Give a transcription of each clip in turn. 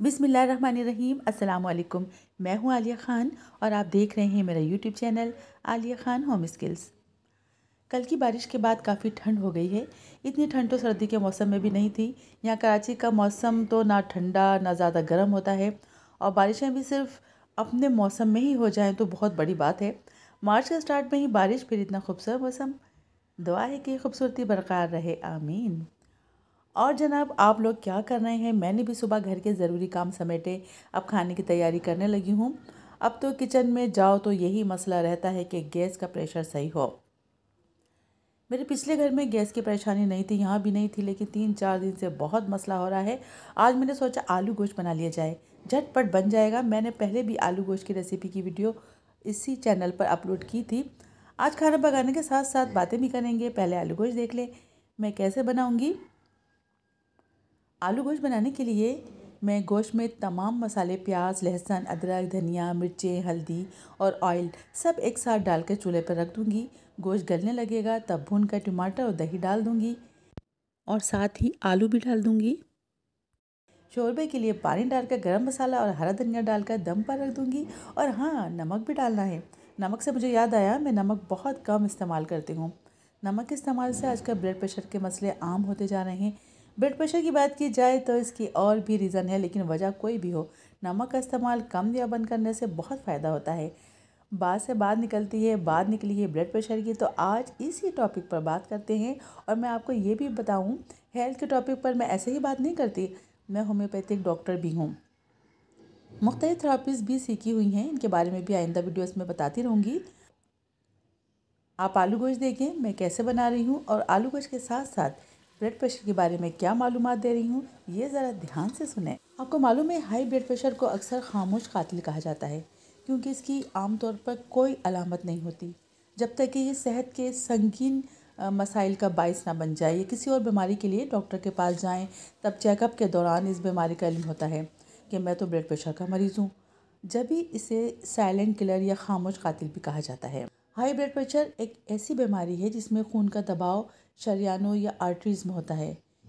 बिसमीम् अल्लाम मैं हूं आलिया ख़ान और आप देख रहे हैं मेरा YouTube channel Aaliya Khan home skills कल की बारिश के बाद काफ़ी ठंड हो गई है इतनी ठंड तो सर्दी के मौसम में भी नहीं थी यहाँ कराची का मौसम तो ना ठंडा ना ज़्यादा गर्म होता है और बारिशें भी सिर्फ अपने मौसम में ही हो जाएँ तो बहुत बड़ी बात है मार्च के स्टार्ट में ही बारिश फिर इतना खूबसूरत मौसम दुआ है कि खूबसूरती बरकरार रहे आमीन और जनाब आप लोग क्या कर रहे हैं मैंने भी सुबह घर के ज़रूरी काम समेटे अब खाने की तैयारी करने लगी हूँ अब तो किचन में जाओ तो यही मसला रहता है कि गैस का प्रेशर सही हो मेरे पिछले घर में गैस की परेशानी नहीं थी यहाँ भी नहीं थी लेकिन तीन चार दिन से बहुत मसला हो रहा है आज मैंने सोचा आलू गोश्त बना लिया जाए झटपट बन जाएगा मैंने पहले भी आलू गोश्त की रेसिपी की वीडियो इसी चैनल पर अपलोड की थी आज खाना पकाने के साथ साथ बातें भी करेंगे पहले आलू गोश्त देख लें मैं कैसे बनाऊँगी आलू गोश्त बनाने के लिए मैं गोश्त में तमाम मसाले प्याज लहसुन अदरक धनिया मिर्चें हल्दी और ऑयल सब एक साथ डाल कर चूल्हे पर रख दूँगी गोश्त गलने लगेगा तब भून कर टमाटर और दही डाल दूँगी और साथ ही आलू भी डाल दूँगी शोरबे के लिए पानी डालकर गरम मसाला और हरा धनिया डालकर दम पर रख दूँगी और हाँ नमक भी डालना है नमक से मुझे याद आया मैं नमक बहुत कम इस्तेमाल करती हूँ नमक के इस्तेमाल से आजकल ब्लड प्रेशर के मसले आम होते जा रहे हैं ब्लड प्रेशर की बात की जाए तो इसकी और भी रीज़न है लेकिन वजह कोई भी हो नमक का इस्तेमाल कम या बंद करने से बहुत फ़ायदा होता है बात से बात निकलती है बात निकली है ब्लड प्रेशर की तो आज इसी टॉपिक पर बात करते हैं और मैं आपको ये भी बताऊँ हेल्थ के टॉपिक पर मैं ऐसे ही बात नहीं करती मैं होम्योपैथिक डॉक्टर भी हूँ मुख्तलिफ थेरापीज़ भी सीखी हुई हैं इनके बारे में भी आइंदा वीडियोस में बताती रहूँगी आप आलू गोश्त देखें मैं कैसे बना रही हूँ और आलू गोश्त के साथ साथ ब्लड प्रेशर के बारे में क्या मालूम दे रही हूँ ये ज़रा ध्यान से सुने आपको मालूम है हाई ब्लड प्रेशर को अक्सर खामोश कतिल कहा जाता है क्योंकि इसकी आमतौर पर कोई अलामत नहीं होती जब तक कि ये सेहत के संगीन मसाइल का बायस ना बन जाए या किसी और बीमारी के लिए डॉक्टर के पास जाएं तब चेकअप के दौरान इस बीमारी का इलम होता है कि मैं तो ब्लड प्रेशर का मरीज़ हूँ जब भी इसे साइलेंट किलर या खामोश कतिल भी कहा जाता है हाई ब्लड प्रेशर एक ऐसी बीमारी है जिसमें खून का दबाव शरियानों या आर्टरीज़ में होता है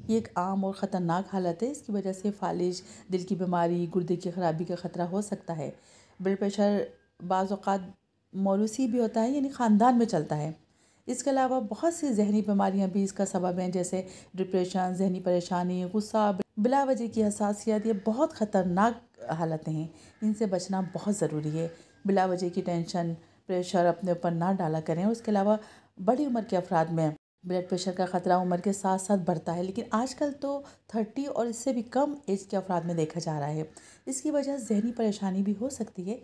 ये एक आम और ख़तरनाक हालत है इसकी वजह से फालिश दिल की बीमारी गुर्दे की ख़राबी का ख़तरा हो सकता है ब्लड प्रेशर बाज़ात मौलूसी भी होता है यानी ख़ानदान में चलता है इसके अलावा बहुत सी जहनी बीमारियां भी इसका सबब हैं जैसे डिप्रेशन जहनी परेशानी गुस्सा बिला वजह की हसासियत ये बहुत ख़तरनाक हालतें हैं इनसे बचना बहुत ज़रूरी है बिला वजह की टेंशन प्रेशर अपने ऊपर ना डाला करें उसके अलावा बड़ी उम्र के अफराद में ब्लड प्रेशर का ख़तरा उम्र के साथ साथ बढ़ता है लेकिन आजकल तो थर्टी और इससे भी कम एज के अफराद में देखा जा रहा है इसकी वजह जहनी परेशानी भी हो सकती है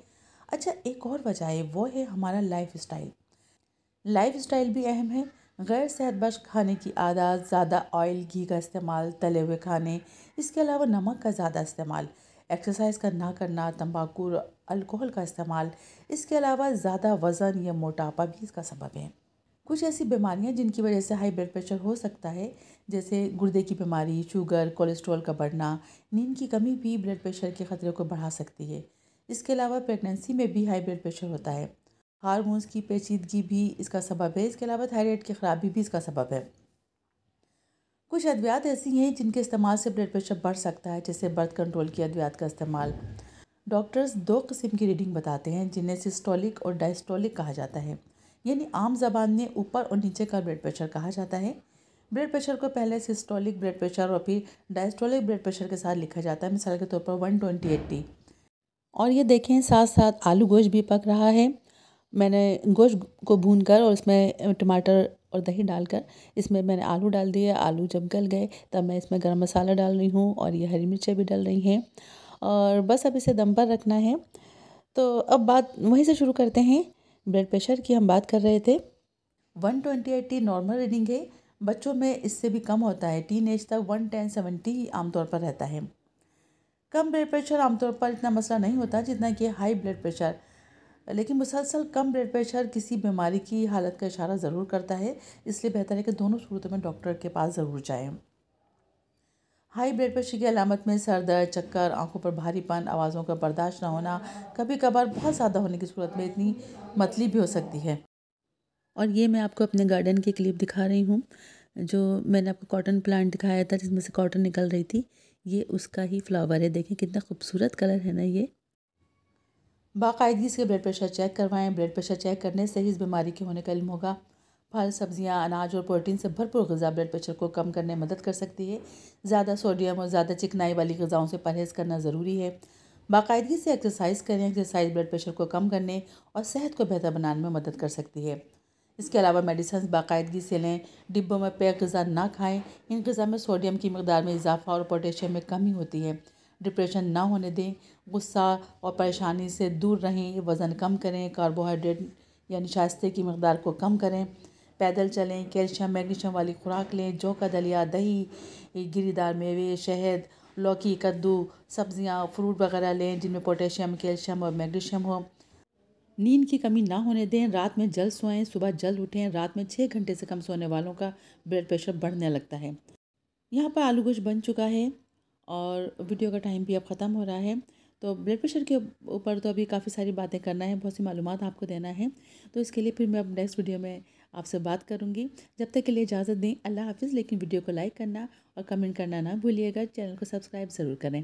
अच्छा एक और वजह है वो है हमारा लाइफ स्टाइल लाइफ स्टाइल भी अहम है गैर सेहतबश खाने की आदत ज़्यादा ऑयल घी का इस्तेमाल तले हुए खाने इसके अलावा नमक का ज़्यादा इस्तेमाल एक्सरसाइज का ना करना तंबाकू और अल्कोहल का इस्तेमाल इसके अलावा ज़्यादा वज़न या मोटापा भी इसका सबब है कुछ ऐसी बीमारियां जिनकी वजह से हाई ब्लड प्रेशर हो सकता है जैसे गुर्दे की बीमारी शुगर कोलेस्ट्रॉल का बढ़ना नींद की कमी भी ब्लड प्रेशर के ख़तरे को बढ़ा सकती है इसके अलावा प्रेगनेंसी में भी हाई ब्लड प्रेशर होता है हारमोन्स की पेचीदगी भी इसका सबब है इसके अलावा थायराइड की खराबी भी इसका सबब है कुछ अद्वियात ऐसी हैं जिनके इस्तेमाल से ब्लड प्रेशर बढ़ सकता है जैसे बर्थ कंट्रोल की अद्वियात का इस्तेमाल डॉक्टर्स दो किस्म की रीडिंग बताते हैं जिन्हें सिस्टोलिक और डायस्टोलिक कहा जाता है यानी आम जबान में ऊपर और नीचे का ब्लड प्रेशर कहा जाता है ब्लड प्रेशर को पहले सिस्टोलिक ब्लड प्रेशर और फिर डायस्टोलिक ब्लड प्रेशर के साथ लिखा जाता है मिसाल के तौर पर वन ट्वेंटी और ये देखें साथ साथ आलू गोश्त भी पक रहा है मैंने गोश्त को भून कर और उसमें टमाटर और दही डालकर इसमें मैंने आलू डाल दिए आलू जब गल गए तब मैं इसमें गर्म मसाला डाल रही हूँ और ये हरी मिर्चें भी डाल रही हैं और बस अब इसे दम पर रखना है तो अब बात वहीं से शुरू करते हैं ब्लड प्रेशर की हम बात कर रहे थे one twenty eighty normal reading है बच्चों में इससे भी कम होता है टीन एज तक वन टेन सेवेंटी आमतौर पर रहता है कम ब्लड प्रेशर आमतौर पर इतना मसला नहीं होता जितना कि हाई ब्लड प्रेशर लेकिन मुसलसल कम ब्लड प्रेशर किसी बीमारी की हालत का इशारा ज़रूर करता है इसलिए बेहतर है कि दोनों सूरतों में डॉक्टर के पास ज़रूर जाएँ हाई ब्लड प्रेशर की अलामत में सर दर्द चक्कर आंखों पर भारीपन आवाज़ों का बर्दाश्त ना होना कभी कभार बहुत ज़्यादा होने की सूरत में इतनी मतली भी हो सकती है और ये मैं आपको अपने गार्डन की क्लिप दिखा रही हूँ जो मैंने आपको कॉटन प्लांट दिखाया था जिसमें से कॉटन निकल रही थी ये उसका ही फ्लावर है देखें कितना खूबसूरत कलर है ना ये बाकायदगी से ब्लड प्रेशर चेक करवाएं ब्लड प्रेशर चेक करने से ही इस बीमारी के होने का इल्म होगा फल सब्जियां अनाज और प्रोटीन से भरपूर गज़ा ब्लड प्रेशर को कम करने में मदद कर सकती है ज़्यादा सोडियम और ज़्यादा चिकनाई वाली गज़ाओं से परहेज़ करना ज़रूरी है बाकायदगी से एक्सरसाइज करें एक्सरसाइज ब्लड प्रेशर को कम करने और सेहत को बेहतर बनाने में मदद कर सकती है इसके अलावा मेडिसन बाकायदगी से लें डिब्बों में पैक गज़ा ना खाएँ इन गज़ा में सोडियम की मकदार में इजाफा और पोटेशियम में कमी होती है डिप्रेशन ना होने दें गुस्सा और परेशानी से दूर रहें वज़न कम करें कार्बोहाइड्रेट या नशास्ते की मकदार को कम करें पैदल चलें कैल्शियम मैग्नीशियम वाली खुराक लें जौ का दलिया दही गिरीदार मेवे शहद लौकी कद्दू सब्जियां फ्रूट वगैरह लें जिनमें पोटेशियम कैल्शियम और मैग्नीशियम हो नींद की कमी ना होने दें रात में जल्द सोएं सुबह जल्द उठें रात में छः घंटे से कम सोने वालों का ब्लड प्रेशर बढ़ने लगता है यहाँ पर आलू गोश्त बन चुका है और वीडियो का टाइम भी अब ख़त्म हो रहा है तो ब्लड प्रेशर के ऊपर तो अभी काफ़ी सारी बातें करना है बहुत सी मालूम आपको देना है तो इसके लिए फिर मैं अब नेक्स्ट वीडियो में आपसे बात करूँगी जब तक के लिए इजाज़त दें अल्लाह हाफिज़ लेकिन वीडियो को लाइक करना और कमेंट करना ना भूलिएगा चैनल को सब्सक्राइब ज़रूर करें